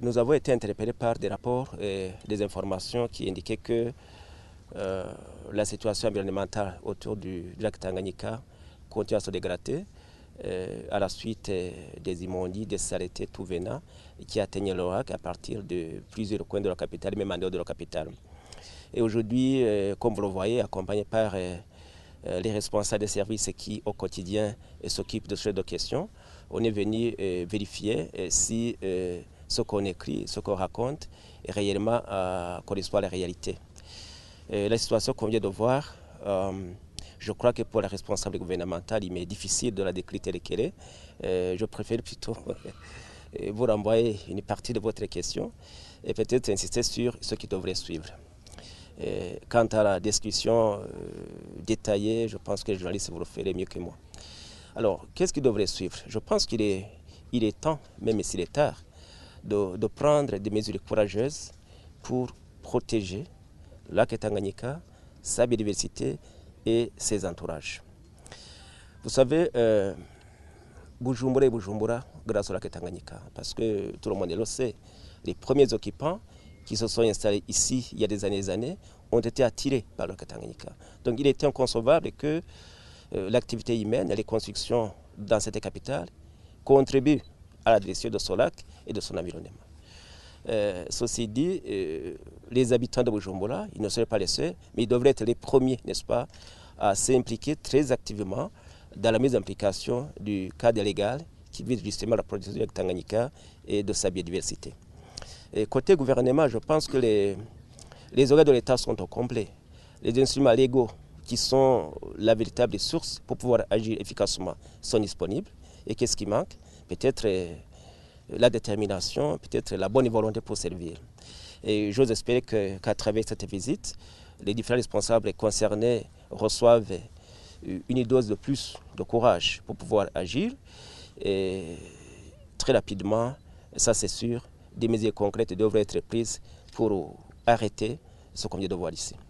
Nous avons été interpellés par des rapports et des informations qui indiquaient que euh, la situation environnementale autour du lac Tanganyika continue à se dégrader euh, à la suite euh, des immondies, des saletés tout venant qui atteignaient le à partir de plusieurs coins de la capitale, même en dehors de la capitale. Et aujourd'hui, comme vous le voyez, accompagné par les responsables des services qui, au quotidien, s'occupent de ce genre de questions, on est venu vérifier si ce qu'on écrit, ce qu'on raconte, et réellement euh, correspond à la réalité. la situation qu'on vient de voir, euh, je crois que pour la responsable gouvernementale, il m'est difficile de la décrire telle qu'elle est. Euh, je préfère plutôt vous renvoyer une partie de votre question et peut-être insister sur ce qui devrait suivre. quant à la discussion euh, détaillée, je pense que les journalistes vous le ferez mieux que moi. Alors, qu'est-ce qui devrait suivre Je pense qu'il est, il est temps, même s'il est tard, de, prendre des mesures courageuses pour protéger la lac Tanganyika, sa biodiversité et ses entourages. Vous savez, euh, Bujumbura et Bujumbura grâce au lac Tanganyika, parce que tout le monde le sait, les premiers occupants qui se sont installés ici il y a des années et des années ont été attirés par le lac Tanganyika. Donc il était inconcevable que euh, l'activité humaine et les constructions dans cette capitale contribuent à l'adresse de son lac et de son environnement. Euh, ceci dit, euh, les habitants de Bujumbura, ils ne seraient pas les seuls, mais ils devraient être les premiers, n'est-ce pas, à s'impliquer très activement dans la mise en application du cadre légal qui vise justement la protection de Tanganyika et de sa biodiversité. côté gouvernement, je pense que les, les de l'État sont au complet. Les instruments légaux qui sont la véritable source pour pouvoir agir efficacement sont disponibles. Et qu'est-ce qui manque Peut-être euh, la détermination, peut-être la bonne volonté pour servir. Et j'ose espérer qu'à travers cette visite, les différents responsables concernés reçoivent euh, une dose de plus de courage pour pouvoir agir. Et très rapidement, ça c'est sûr, des mesures concrètes devraient être prises pour arrêter ce qu'on vient de voir ici.